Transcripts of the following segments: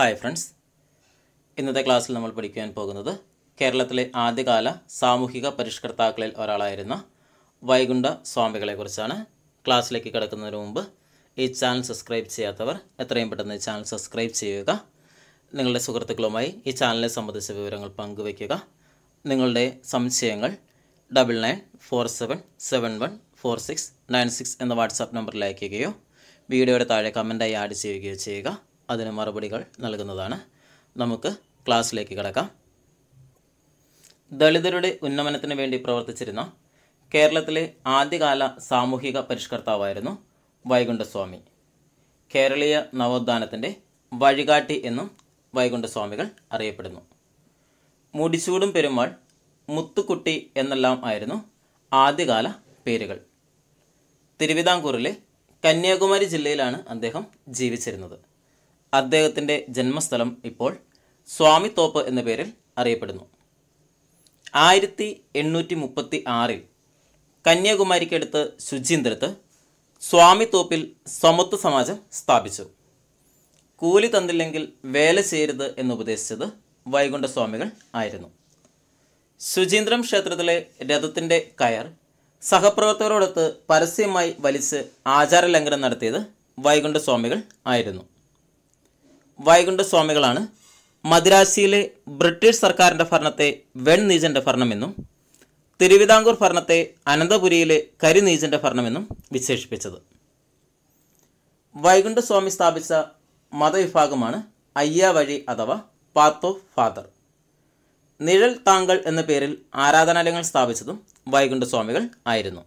hi friends ഇന്നത്തെ ക്ലാസ്സിൽ നമ്മൾ പഠിക്കാൻ പോകുന്നത് കേരളത്തിലെ ആദ്യകാല സാമൂഹിക പരിഷ്കർത്താക്കളിൽ ഒരാളായിരുന്ന വൈകുണ്ഠ സ്വാമികളെക്കുറിച്ചാണ് ക്ലാസ്സിലേക്ക് കിടക്കുന്നതിന് മുമ്പ് ഈ ചാനൽ സബ്സ്ക്രൈബ് ചെയ്യാത്തവർ എത്രയും പെട്ടെന്ന് ചാനൽ സബ്സ്ക്രൈബ് ചെയ്യുക നിങ്ങളുടെ സുഹൃത്തുക്കളുമായി ഈ ചാനലിനെ സംബന്ധിച്ച വിവരങ്ങൾ പങ്കുവയ്ക്കുക നിങ്ങളുടെ സംശയങ്ങൾ double nine four seven seven one four six nine six എന്ന വാട്സാപ്പ് നമ്പറിൽ അയക്കുകയോ വീഡിയോയുടെ താഴെ കമൻറ്റായി ആഡ് ചെയ്യുകയോ ചെയ്യുക അതിന് മറുപടികൾ നൽകുന്നതാണ് നമുക്ക് ക്ലാസ്സിലേക്ക് കിടക്കാം ദളിതരുടെ ഉന്നമനത്തിന് വേണ്ടി പ്രവർത്തിച്ചിരുന്ന കേരളത്തിലെ ആദ്യകാല സാമൂഹിക പരിഷ്കർത്താവായിരുന്നു വൈകുണ്ഠസ്വാമി കേരളീയ നവോത്ഥാനത്തിൻ്റെ വഴികാട്ടി എന്നും വൈകുണ്ഠസ്വാമികൾ അറിയപ്പെടുന്നു മുടിച്ചൂടും പെരുമാൾ മുത്തുക്കുട്ടി എന്നെല്ലാം ആയിരുന്നു ആദ്യകാല പേരുകൾ തിരുവിതാംകൂറിലെ കന്യാകുമാരി ജില്ലയിലാണ് അദ്ദേഹം ജീവിച്ചിരുന്നത് അദ്ദേഹത്തിൻ്റെ ജന്മസ്ഥലം ഇപ്പോൾ സ്വാമിത്തോപ്പ് എന്ന പേരിൽ അറിയപ്പെടുന്നു ആയിരത്തി എണ്ണൂറ്റി മുപ്പത്തി ആറിൽ കന്യാകുമാരിക്കടുത്ത് ശുചീന്ദ്രത്ത് സ്വാമിത്തോപ്പിൽ സമത്വ സമാജം സ്ഥാപിച്ചു കൂലി തന്നില്ലെങ്കിൽ വേല ചെയ്യരുത് എന്നുപദേശിച്ചത് വൈകുണ്ഠസ്വാമികൾ ആയിരുന്നു ശുചീന്ദ്രം ക്ഷേത്രത്തിലെ രഥത്തിൻ്റെ കയർ സഹപ്രവർത്തകരോടൊത്ത് പരസ്യമായി വലിച്ച് ആചാരലംഘനം നടത്തിയത് വൈകുണ്ഠസ്വാമികൾ ആയിരുന്നു വൈകുണ്ഠസ്വാമികളാണ് മദ്രാസിയിലെ ബ്രിട്ടീഷ് സർക്കാരിൻ്റെ ഭരണത്തെ വെൺനീജൻ്റെ ഭരണമെന്നും തിരുവിതാംകൂർ ഭരണത്തെ അനന്തപുരിയിലെ കരിനീജൻ്റെ ഭരണമെന്നും വിശേഷിപ്പിച്ചത് വൈകുണ്ഠസ്വാമി സ്ഥാപിച്ച മതവിഭാഗമാണ് വഴി അഥവാ പാത്ത് ഓഫ് ഫാദർ നിഴൽ താങ്കൾ എന്ന പേരിൽ ആരാധനാലയങ്ങൾ സ്ഥാപിച്ചതും വൈകുണ്ഠസ്വാമികൾ ആയിരുന്നു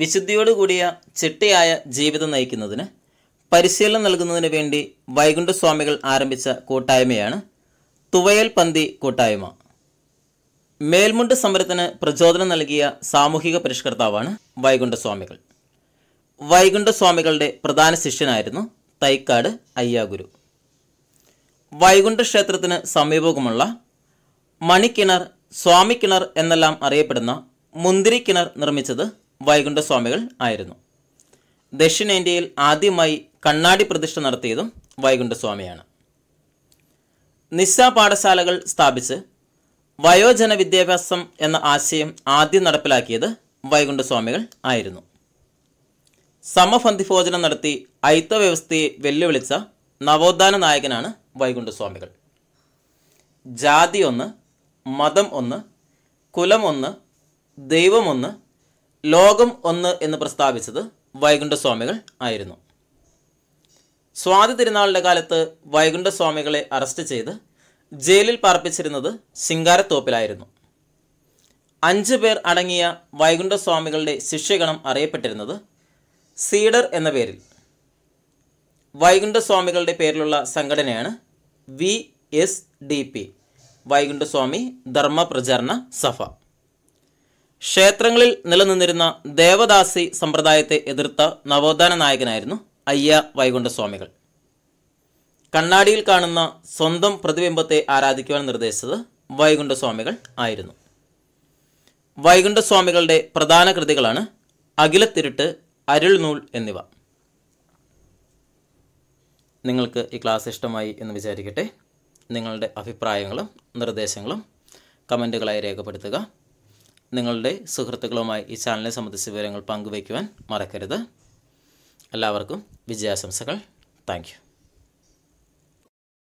വിശുദ്ധിയോടുകൂടിയ ചിട്ടയായ ജീവിതം നയിക്കുന്നതിന് പരിശീലനം നൽകുന്നതിന് വേണ്ടി വൈകുണ്ഠസ്വാമികൾ ആരംഭിച്ച കൂട്ടായ്മയാണ് തുവയൽ പന്തി കൂട്ടായ്മ മേൽമുണ്ട് സമരത്തിന് പ്രചോദനം നൽകിയ സാമൂഹിക പരിഷ്കർത്താവാണ് വൈകുണ്ഠസ്വാമികൾ വൈകുണ്ഠസ്വാമികളുടെ പ്രധാന ശിഷ്യനായിരുന്നു തൈക്കാട് അയ്യാഗുരു വൈകുണ്ഠക്ഷേത്രത്തിന് ക്ഷേത്രത്തിന് മണിക്കിണർ സ്വാമിക്കിണർ എന്നെല്ലാം അറിയപ്പെടുന്ന കിണർ നിർമ്മിച്ചത് വൈകുണ്ഠസ്വാമികൾ ആയിരുന്നു ദക്ഷിണേന്ത്യയിൽ ആദ്യമായി കണ്ണാടി പ്രതിഷ്ഠ നടത്തിയതും വൈകുണ്ഠസ്വാമിയാണ് നിസ്സ പാഠശാലകൾ സ്ഥാപിച്ച് വയോജന വിദ്യാഭ്യാസം എന്ന ആശയം ആദ്യം നടപ്പിലാക്കിയത് വൈകുണ്ഠസ്വാമികൾ ആയിരുന്നു സമഫന്ധിഭോജനം നടത്തി ഐത്ത വ്യവസ്ഥയെ വെല്ലുവിളിച്ച നവോത്ഥാന നായകനാണ് വൈകുണ്ഠസ്വാമികൾ ജാതി ഒന്ന് മതം ഒന്ന് കുലം ഒന്ന് ദൈവമൊന്ന് ലോകം ഒന്ന് എന്ന് പ്രസ്താവിച്ചത് വൈകുണ്ഠസ്വാമികൾ ആയിരുന്നു സ്വാതി തിരുനാളിൻ്റെ കാലത്ത് വൈകുണ്ഠസ്വാമികളെ അറസ്റ്റ് ചെയ്ത് ജയിലിൽ പാർപ്പിച്ചിരുന്നത് ശിങ്കാരത്തോപ്പിലായിരുന്നു അഞ്ച് പേർ അടങ്ങിയ വൈകുണ്ഠസ്വാമികളുടെ ശിഷ്യഗണം അറിയപ്പെട്ടിരുന്നത് സീഡർ എന്ന പേരിൽ വൈകുണ്ഠസ്വാമികളുടെ പേരിലുള്ള സംഘടനയാണ് വി എസ് ഡി പി വൈകുണ്ഠസ്വാമി ധർമ്മ പ്രചരണ സഭ ക്ഷേത്രങ്ങളിൽ നിലനിന്നിരുന്ന ദേവദാസി സമ്പ്രദായത്തെ എതിർത്ത നവോത്ഥാന നായകനായിരുന്നു അയ്യ വൈകുണ്ഠസ്വാമികൾ കണ്ണാടിയിൽ കാണുന്ന സ്വന്തം പ്രതിബിംബത്തെ ആരാധിക്കുവാൻ നിർദ്ദേശിച്ചത് വൈകുണ്ഠസ്വാമികൾ ആയിരുന്നു വൈകുണ്ഠസ്വാമികളുടെ പ്രധാന കൃതികളാണ് അഖിലത്തിരുട്ട് അരുൾനൂൽ എന്നിവ നിങ്ങൾക്ക് ഈ ക്ലാസ് ഇഷ്ടമായി എന്ന് വിചാരിക്കട്ടെ നിങ്ങളുടെ അഭിപ്രായങ്ങളും നിർദ്ദേശങ്ങളും കമൻറ്റുകളായി രേഖപ്പെടുത്തുക നിങ്ങളുടെ സുഹൃത്തുക്കളുമായി ഈ ചാനലിനെ സംബന്ധിച്ച വിവരങ്ങൾ പങ്കുവയ്ക്കുവാൻ മറക്കരുത് എല്ലാവർക്കും വിജയാശംസകൾ താങ്ക്